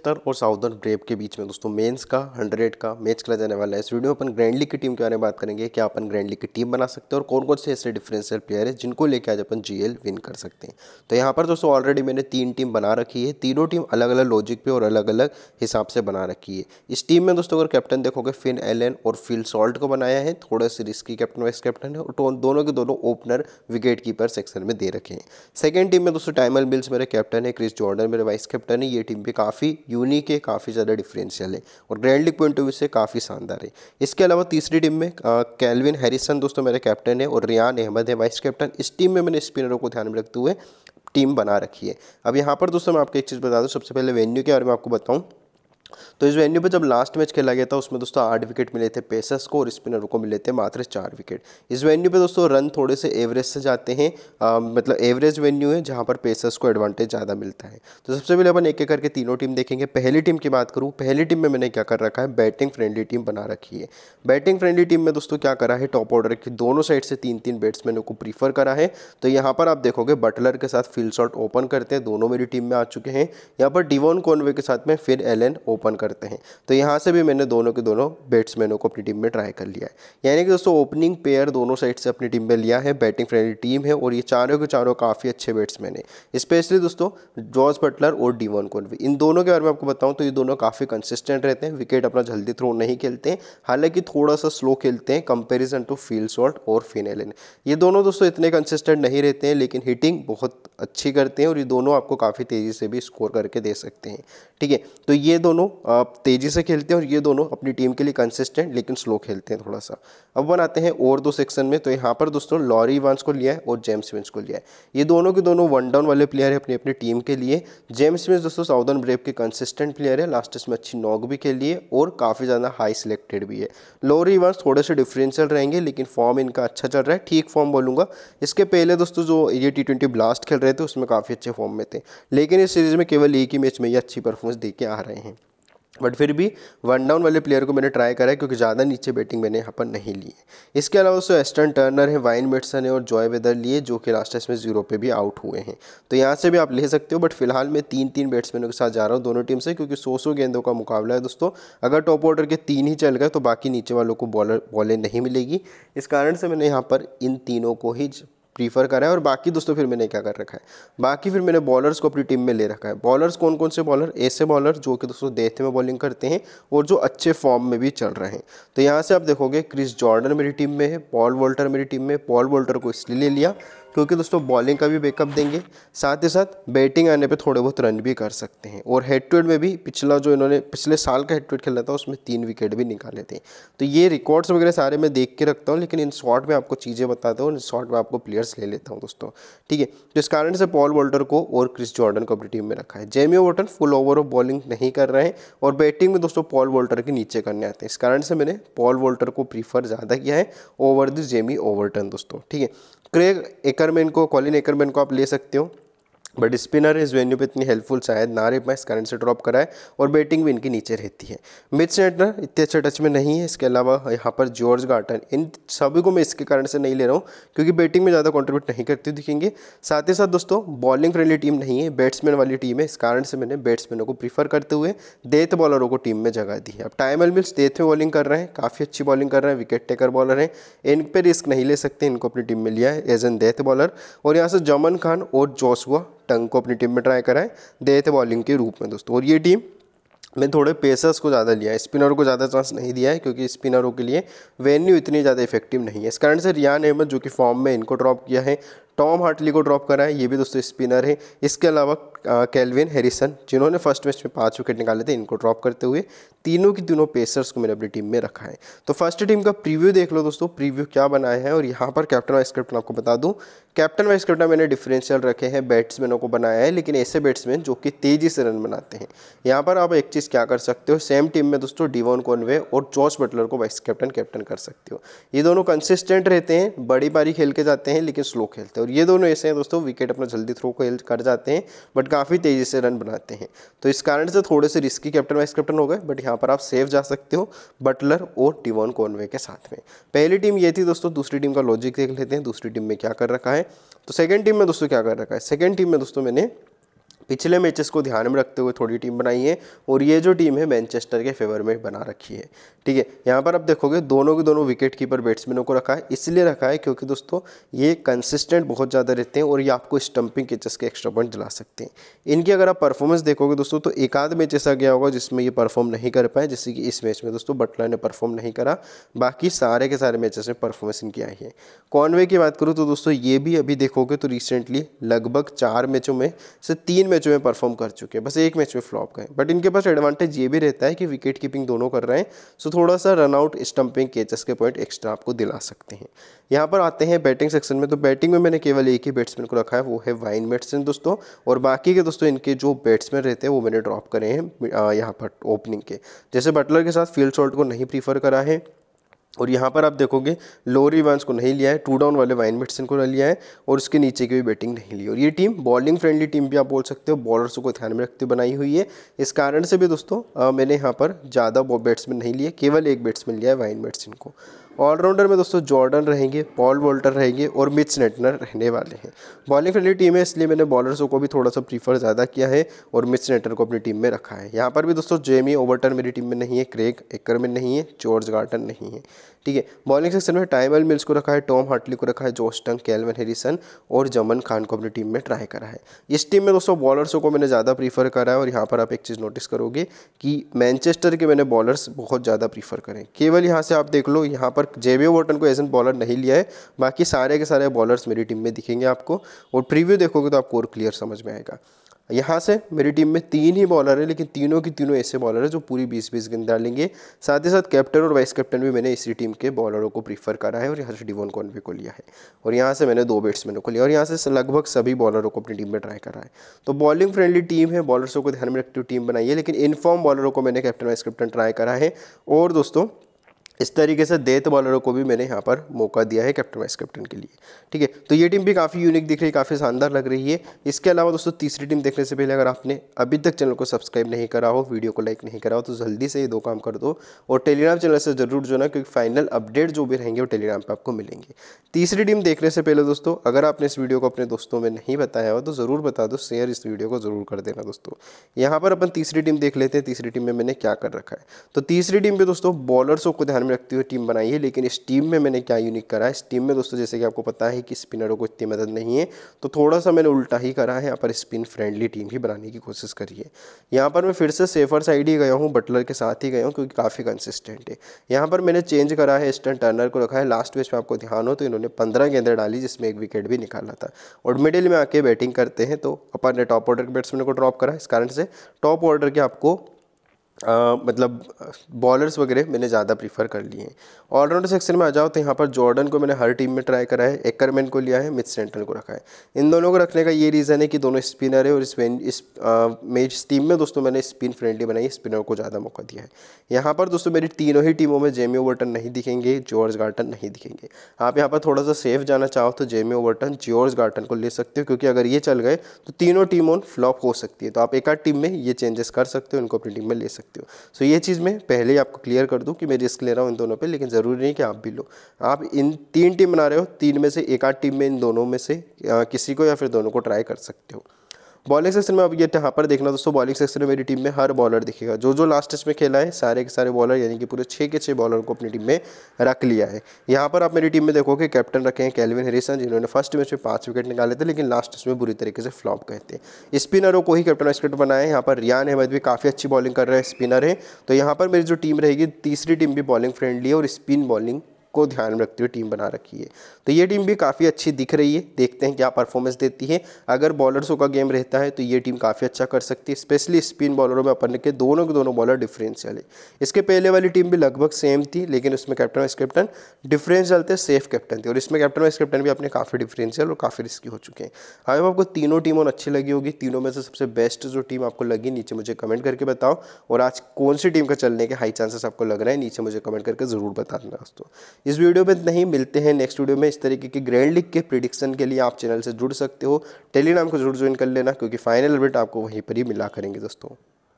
उत्तर और southern grep के बीच में दोस्तों मेंस का हंड्रेड का मैच खेला जाने वाला है इस वीडियो में अपन ग्रैंडली की टीम के बारे में बात करेंगे क्या अपन ग्रैंडली की टीम बना सकते हैं और कौन कौन से ऐसे डिफरेंशियल प्लेयर है जिनको लेकर आज अपन जी विन कर सकते हैं तो यहाँ पर दोस्तों ऑलरेडी मैंने तीन टीम बना रखी है तीनों टीम अलग अलग लॉजिक पे और अलग अलग हिसाब से बना रखी है इस टीम में दोस्तों अगर कैप्टन देखोगे फिन एलन और फिल सॉल्ट को बनाया है थोड़ा सा रिस्की कैप्टन वाइस कैप्टन है और तो दोनों के दोनों ओपनर विकेट कीपर सेक्शन में दे रखे हैं सेकेंड टीम में दोस्तों टाइमल बिल्स मेरे कैप्टन है क्रिस जॉर्डन मेरे वाइस कैप्टन है ये टीम भी काफ़ी यूनिक है काफ़ी ज़्यादा डिफरेंशियल है और grand league point of view से काफ़ी शानदार है इसके अलावा तीसरी टीम में कैलविन हैरिसन दोस्तों मेरे कैप्टन है और रियान अहमद है वाइस कैप्टन इस टीम में मैंने स्पिनरों को ध्यान में रखते हुए टीम बना रखी है अब यहाँ पर दोस्तों मैं आपको एक चीज़ बता दूँ सबसे पहले वेन्यू के बारे में आपको बताऊँ तो इस वेन्यू पे जब लास्ट मैच खेला गया था उसमें दोस्तों आठ विकेट मिले थे पेसर्स को और स्पिनर को मिले थे मात्र चार विकेट इस वेन्यू पे दोस्तों रन थोड़े से एवरेज से जाते हैं आ, मतलब एवरेज वेन्यू है जहां पर पेसर्स को एडवांटेज ज़्यादा मिलता है तो सबसे पहले अपन एक एक करके तीनों टीम देखेंगे पहली टीम की बात करूँ पहली टीम में मैंने क्या कर रखा है बैटिंग फ्रेंडली टीम बना रखी है बैटिंग फ्रेंडली टीम में दोस्तों क्या करा है टॉप ऑर्डर की दोनों साइड से तीन तीन बैट्समैनों को प्रीफर करा है तो यहाँ पर आप देखोगे बटलर के साथ फील्ड शॉट ओपन करते हैं दोनों मेरी टीम में आ चुके हैं यहाँ पर डिवोन कॉनवे के साथ में फिर एलन ओपन ओपन करते हैं तो यहाँ से भी मैंने दोनों के दोनों बैट्समैनों को अपनी टीम में ट्राई कर लिया है यानी कि दोस्तों ओपनिंग पेयर दोनों साइड से अपनी टीम में लिया है बैटिंग फ्रेंडली टीम है और ये चारों के चारों काफ़ी अच्छे बैट्समैन है स्पेशली दोस्तों जॉर्ज बटलर और डीवन कोन इन दोनों के बारे में आपको बताऊँ तो ये दोनों काफ़ी कंसिस्टेंट रहते हैं विकेट अपना जल्दी थ्रो नहीं खेलते हैं हालांकि थोड़ा सा स्लो खेलते हैं कंपेरिजन टू फील्ड शॉर्ट और फिनेलिन ये दोनों दोस्तों इतने कंसिस्टेंट नहीं रहते हैं लेकिन हिटिंग बहुत अच्छी करते हैं और ये दोनों आपको काफ़ी तेज़ी से भी स्कोर करके दे सकते हैं ठीक है तो ये दोनों तेज़ी से खेलते हैं और ये दोनों अपनी टीम के लिए कंसिस्टेंट लेकिन स्लो खेलते हैं थोड़ा सा अब बनाते हैं और दो सेक्शन में तो यहाँ पर दोस्तों लॉरी वांस को लिया है और जेम्स विंस को लिया है ये दोनों के दोनों वन डाउन वाले प्लेयर है अपनी अपनी टीम के लिए जेम्स विंस दोस्तों साउदर्न ब्रेव के कंसिस्टेंट प्लेयर है लास्ट में अच्छी नॉक भी खेली है और काफ़ी ज़्यादा हाई सिलेक्टेड भी है लॉरी वांस थोड़े से डिफरेंशियल रहेंगे लेकिन फॉर्म इनका अच्छा चल रहा है ठीक फॉर्म बोलूँगा इसके पहले दोस्तों जो ये टी ट्वेंटी ब्लास्ट खेल रहे थे उसमें काफ़ी अच्छे फॉर्म में थे लेकिन इस सीरीज़ में केवल एक ही मैच में ये अच्छी परफॉर्मेंस दे के आ रहे हैं बट फिर भी वन डाउन वाले प्लेयर को मैंने ट्राई करा है क्योंकि ज़्यादा नीचे बैटिंग मैंने यहाँ पर नहीं ली है इसके अलावा दोस्तों एस्टर्न टर्नर है वाइन मेटसन है और जॉय वेदर लिए जो कि लास्ट टेस्ट में जीरो पे भी आउट हुए हैं तो यहाँ से भी आप ले सकते हो बट फिलहाल मैं तीन तीन बैट्समैनों के साथ जा रहा हूँ दोनों टीम से क्योंकि सौ सौ गेंदों का मुकाबला है दोस्तों अगर टॉप ऑर्डर के तीन ही चल गए तो बाकी नीचे वालों को बॉलर बॉलें नहीं मिलेगी इस कारण से मैंने यहाँ पर इन तीनों को ही प्रीफर रहा है और बाकी दोस्तों फिर मैंने क्या कर रखा है बाकी फिर मैंने बॉलर्स को अपनी टीम में ले रखा है बॉलर्स कौन कौन से बॉलर ऐसे बॉलर जो कि दोस्तों देते में बॉलिंग करते हैं और जो अच्छे फॉर्म में भी चल रहे हैं तो यहाँ से आप देखोगे क्रिस जॉर्डन मेरी टीम में है पॉल वोल्टर मेरी टीम में पॉल वोल्टर को इसलिए ले लिया क्योंकि दोस्तों बॉलिंग का भी बैकअप देंगे साथ ही साथ बैटिंग आने पे थोड़े बहुत रन भी कर सकते हैं और हेड टू हेड में भी पिछला जो इन्होंने पिछले साल का हेड टू हेड खेला था उसमें तीन विकेट भी निकाले थे तो ये रिकॉर्ड्स वगैरह सारे मैं देख के रखता हूँ लेकिन इन शॉट में आपको चीज़ें बताता हूँ इन शॉट में आपको प्लेयर्स ले लेता हूँ दोस्तों ठीक है जिस तो कारण से पॉल वोल्टर को और क्रिस जॉर्डन को अपनी टीम में रखा है Jamie Overton full over of bowling नहीं कर रहे हैं और बैटिंग में दोस्तों पॉल वोल्टर के नीचे करने आते हैं इस कारण से मैंने पॉल वोल्टर को प्रीफर ज़्यादा किया है ओवर द जेमी ओवरटन दोस्तों ठीक है क्रेग एक एकरमैन को कॉलिन एकरमैन को आप ले सकते हो बट स्पिनर इस वेन्यू पे इतनी हेल्पफुल शायद ना में पाए इस कारण से ड्रॉप कराए और बैटिंग भी इनकी नीचे रहती है मिड सेंटर इतने अच्छे टच में नहीं है इसके अलावा यहाँ पर जॉर्ज गार्टन इन सभी को मैं इसके कारण से नहीं ले रहा हूँ क्योंकि बैटिंग में ज़्यादा कॉन्ट्रीब्यूट नहीं करती दिखेंगे साथ ही साथ दोस्तों बॉलिंग फ्रेंडली टीम नहीं है बैट्समैन वाली टीम है इस कारण से मैंने बैट्समैनों को प्रीफर करते हुए डेथ बॉलरों को टीम में जगह दी है अब टाइम एल मिल्स डेथ में बॉलिंग कर रहे हैं काफ़ी अच्छी बॉलिंग कर रहे हैं विकेट टेकर बॉलर हैं इन पर रिस्क नहीं ले सकते इनको अपनी टीम में लिया है एज एन डेथ बॉलर और यहाँ से जमन खान और जोसुआ टंग को अपनी टीम में ट्राई कराएं दे थे बॉलिंग के रूप में दोस्तों और ये टीम मैंने थोड़े पेसर्स को ज़्यादा लिया है स्पिनर को ज़्यादा चांस नहीं दिया है क्योंकि स्पिनरों के लिए वेन्यू इतनी ज़्यादा इफेक्टिव नहीं है इस कारण से रियान अहमद जो कि फॉर्म में इनको ड्रॉप किया है टॉम हार्टली को ड्रॉप करा है ये भी दोस्तों स्पिनर है इसके अलावा कैलविन हैरिसन जिन्होंने फर्स्ट मैच में पाँच विकेट निकाले थे इनको ड्रॉप करते हुए तीनों की तीनों पेसर्स को मैंने अपनी टीम में रखा है तो फर्स्ट टीम का प्रीव्यू देख लो दोस्तों प्रीव्यू क्या बनाए हैं और यहाँ पर कैप्टन वाइस कैप्टन आपको बता दूँ कैप्टन वाइस कैप्टन मैंने डिफरेंशियल रखे हैं बैट्समैनों को बनाया है लेकिन ऐसे बैट्समैन जो कि तेज़ी से रन बनाते हैं यहाँ पर आप एक चीज़ क्या कर सकते हो सेम टीम में दोस्तों डिवन कॉनवे और जॉर्ज बटलर को वाइस कैप्टन कैप्टन कर सकते हो ये दोनों कंसिस्टेंट रहते हैं बड़ी बारी खेल के जाते हैं लेकिन स्लो खेलते हैं हैं और ये दोनों ऐसे हैं दोस्तों विकेट अपना जल्दी थ्रो को कर जाते हैं बट काफ़ी तेज़ी से रन बनाते हैं तो इस कारण से थोड़े से रिस्की कैप्टन वाइस कैप्टन हो गए बट यहाँ पर आप सेफ जा सकते हो बटलर और टिवॉन कॉनवे के साथ में पहली टीम ये थी दोस्तों दूसरी टीम का लॉजिक देख लेते हैं दूसरी टीम में क्या कर रखा है तो सेकेंड टीम में दोस्तों क्या कर रखा है सेकेंड टीम में दोस्तों मैंने पिछले मैचेस को ध्यान में रखते हुए थोड़ी टीम बनाई है और ये जो टीम है मैनचेस्टर के फेवर में बना रखी है ठीक है यहाँ पर आप देखोगे दोनों के दोनों विकेट कीपर बैट्समैनों को रखा है इसलिए रखा है क्योंकि दोस्तों ये कंसिस्टेंट बहुत ज़्यादा रहते हैं और ये आपको स्टंपिंग केचेस के एक्स्ट्रा पॉइंट दिला सकते हैं इनकी अगर आप परफॉर्मेंस देखोगे दोस्तों तो एक आध मैच ऐसा गया होगा जिसमें ये परफॉर्म नहीं कर पाए जैसे कि इस मैच में दोस्तों बटलर ने परफॉर्म नहीं करा बाकी सारे के सारे मैचेस में परफॉर्मेंस इनकी आई है कॉनवे की बात करूँ तो दोस्तों ये भी अभी देखोगे तो रिसेंटली लगभग चार मैचों में से तीन मैच મેચ મે પરફોર્મ કર ચુકે બસ એક મેચ મે ફ્લોપ કરે બટ ઇનકે પાસ એડવાન્ટેજ યે ભી રહેતા હે કે વિકેટ કીપિંગ દોનો કર રહે હે સો થોડા સા રન આઉટ સ્ટમ્પિંગ કેચસ કે પોઈન્ટ એક્સ્ટ્રા આપકો દિલા સકતે હે યહા પર આતે હે બેટિંગ સેક્શન મે તો બેટિંગ મે મેને કેવલ એક હી બેટસમેન કો રખા હે વો હે વાઇન મેડસન દોસ્તો ઓર બાકી કે દોસ્તો ઇનકે જો બેટસમેન રહેતે હે વો મેને ડ્રોપ કરે હે યહા પર ઓપનિંગ કે જૈસે બટલર કે સાથ ફિલ્ડ સોલ્ટ કો નહીં પ્રીફર કરા હે और यहाँ पर आप देखोगे लोअर इवान्स को नहीं लिया है टू डाउन वाले वाइन मेटसन को लिया है और उसके नीचे की भी बैटिंग नहीं ली और ये टीम बॉलिंग फ्रेंडली टीम भी आप बोल सकते हो बॉलर्स को ध्यान में रखते बनाई हुई है इस कारण से भी दोस्तों आ, मैंने यहाँ पर ज़्यादा बैट्समैन नहीं लिए केवल एक बैट्समैन लिया है वाइन मेटसन को ऑलराउंडर में दोस्तों जॉर्डन रहेंगे पॉल वोल्टर रहेंगे और मिच नेटनर रहने वाले हैं बॉलिंग फ्रेंडली टीम है इसलिए मैंने बॉलर्सों को भी थोड़ा सा प्रीफर ज़्यादा किया है और मिच नेटनर को अपनी टीम में रखा है यहाँ पर भी दोस्तों जेमी ओवरटन मेरी टीम में नहीं है क्रेग एकर में नहीं है जॉर्ज गार्टन नहीं है ठीक है बॉलिंग सेक्शन में टाइमल मिल्स को रखा है टॉम हार्टली को रखा है जोस्टंग कैलवन हेरिसन और जमन खान को अपनी टीम में ट्राई करा है इस टीम में दोस्तों बॉलर्सों को मैंने ज़्यादा प्रीफर करा है और यहाँ पर आप एक चीज़ नोटिस करोगे कि मैनचेस्टर के मैंने बॉलर्स बहुत ज़्यादा प्रीफर करें केवल यहाँ से आप देख लो यहाँ पर जेबी वोटन को एज एन बॉलर नहीं लिया है बाकी सारे के सारे बॉलर्स मेरी टीम में दिखेंगे आपको और प्रीव्यू देखोगे तो आपको और क्लियर समझ में आएगा यहाँ से मेरी टीम में तीन ही बॉलर हैं लेकिन तीनों की तीनों ऐसे बॉलर हैं जो पूरी बीस बीस गेंद डालेंगे साथ ही साथ कैप्टन और वाइस कैप्टन भी मैंने इसी टीम के बॉलरों को प्रीफर करा है और हर्ष डिवोन कॉन्वे को लिया है और यहाँ से मैंने दो बैट्समैनों को लिया और यहाँ से लगभग सभी बॉलरों को अपनी टीम में ट्राई करा है तो बॉलिंग फ्रेंडली टीम है बॉलर्सों को ध्यान में रखते हुए टीम बनाई है लेकिन इनफॉर्म बॉलरों को मैंने कैप्टन वाइस कैप्टन ट्राई करा है और दोस्तों इस तरीके से देत बॉलरों को भी मैंने यहाँ पर मौका दिया है कैप्टन वाइस कैप्टन के लिए ठीक है तो ये टीम भी काफ़ी यूनिक दिख रही है काफ़ी शानदार लग रही है इसके अलावा दोस्तों तीसरी टीम देखने से पहले अगर आपने अभी तक चैनल को सब्सक्राइब नहीं करा हो वीडियो को लाइक नहीं करा हो तो जल्दी से ये दो काम कर दो और टेलीग्राम चैनल से जरूर जो ना क्योंकि फाइनल अपडेट जो भी रहेंगे वो टेलीग्राम पर आपको मिलेंगे तीसरी टीम देखने से पहले दोस्तों अगर आपने इस वीडियो को अपने दोस्तों में नहीं बताया हो तो ज़रूर बता दो शेयर इस वीडियो को ज़रूर कर देना दोस्तों यहाँ पर अपन तीसरी टीम देख लेते हैं तीसरी टीम में मैंने क्या कर रखा है तो तीसरी टीम पर दोस्तों बॉलर्सों को ध्यान रखते हुए टीम बनाई है लेकिन इस टीम में मैंने क्या यूनिक करा है इस टीम में दोस्तों जैसे कि आपको पता है कि स्पिनरों को इतनी मदद नहीं है तो थोड़ा सा मैंने उल्टा ही करा है यहाँ पर स्पिन फ्रेंडली टीम ही बनाने की कोशिश करी है यहाँ पर मैं फिर से सेफर साइड ही गया हूँ बटलर के साथ ही गया हूँ क्योंकि काफ़ी कंसिस्टेंट है यहाँ पर मैंने चेंज करा है स्टन टर्नर को रखा है लास्ट मैच में आपको ध्यान हो तो इन्होंने पंद्रह गेंदें डाली जिसमें एक विकेट भी निकाला था और मिडिल में आके बैटिंग करते हैं तो अपन ने टॉप ऑर्डर के बैट्समैन को ड्रॉप करा इस कारण से टॉप ऑर्डर के आपको आ, मतलब बॉलर्स वगैरह मैंने ज़्यादा प्रीफर कर लिए हैं ऑलराउंडर सेक्शन में आ जाओ तो यहाँ पर जॉर्डन को मैंने हर टीम में ट्राई करा है एकरमैन को लिया है मिथ सेंट्रल को रखा है इन दोनों को रखने का ये रीज़न है कि दोनों स्पिनर है और इस इस मेज टीम में दोस्तों मैंने स्पिन फ्रेंडली बनाई स्पिनर को ज़्यादा मौका दिया है यहाँ पर दोस्तों मेरी तीनों ही टीमों में जेमी ओवर्टन नहीं दिखेंगे जॉर्ज गार्टन नहीं दिखेंगे आप यहाँ पर थोड़ा सा सेफ जाना चाहो तो जेमी ओवर्टन जॉर्ज गार्टन को ले सकते हो क्योंकि अगर ये चल गए तो तीनों टीमों फ्लॉप हो सकती है तो आप एक आध टीम में ये चेंजेस कर सकते हो उनको अपनी टीम में ले सकते हो सकते हो सो so, ये चीज़ मैं पहले ही आपको क्लियर कर दूँ कि मैं रिस्क ले रहा हूँ इन दोनों पर लेकिन ज़रूरी नहीं कि आप भी लो आप इन तीन टीम बना रहे हो तीन में से एक आध टीम में इन दोनों में से किसी को या फिर दोनों को ट्राई कर सकते हो बॉलिंग सेक्शन में अब ये यहाँ पर देखना दोस्तों बॉलिंग सेक्शन में मेरी टीम में हर बॉलर दिखेगा जो जो लास्ट टेस्ट में खेला है सारे के सारे बॉलर यानी कि पूरे छः के छः बॉलर को अपनी टीम में रख लिया है यहाँ पर आप मेरी टीम में देखोगे कैप्टन रखे हैं कैलविन हेरिसन जिन्होंने फर्स्ट मैच में पाँच विकेट निकाले थे लेकिन लास्ट टेस्ट में बुरी तरीके से फ्लॉप कहते हैं स्पिनरों को ही कैप्टन विकेट बनाए यहाँ पर रियान अहमद भी काफ़ी अच्छी बॉलिंग कर रहे हैं स्पिनर है तो यहाँ पर मेरी जो टीम रहेगी तीसरी टीम भी बॉलिंग फ्रेंडली है और स्पिन बॉलिंग को ध्यान में रखते हुए टीम बना रखी है तो ये टीम भी काफ़ी अच्छी दिख रही है देखते हैं क्या परफॉर्मेंस देती है अगर बॉलर्सों का गेम रहता है तो ये टीम काफ़ी अच्छा कर सकती है स्पेशली स्पिन बॉलरों में अपन के दोनों के दोनों बॉलर डिफरेंशियल है इसके पहले वाली टीम भी लगभग सेम थी लेकिन उसमें कैप्टन वाइस कैप्टन डिफरेंशियल थे सेफ कैप्टन थे और इसमें कैप्टन वाइस कैप्टन भी अपने काफ़ी डिफरेंशियल और काफ़ी रिस्की हो चुके हैं अगर आपको तीनों टीमों अच्छी लगी होगी तीनों में से सबसे बेस्ट जो टीम आपको लगी नीचे मुझे कमेंट करके बताओ और आज कौन सी टीम का चलने के हाई चांसेस आपको लग रहे हैं नीचे मुझे कमेंट करके ज़रूर बता देना दोस्तों इस वीडियो में नहीं मिलते हैं नेक्स्ट वीडियो में इस तरीके की ग्रैंड लीग के प्रिडिक्शन के लिए आप चैनल से जुड़ सकते हो टेलीग्राम को जरूर ज्वाइन कर लेना क्योंकि फाइनल अपडेट आपको वहीं पर ही मिला करेंगे दोस्तों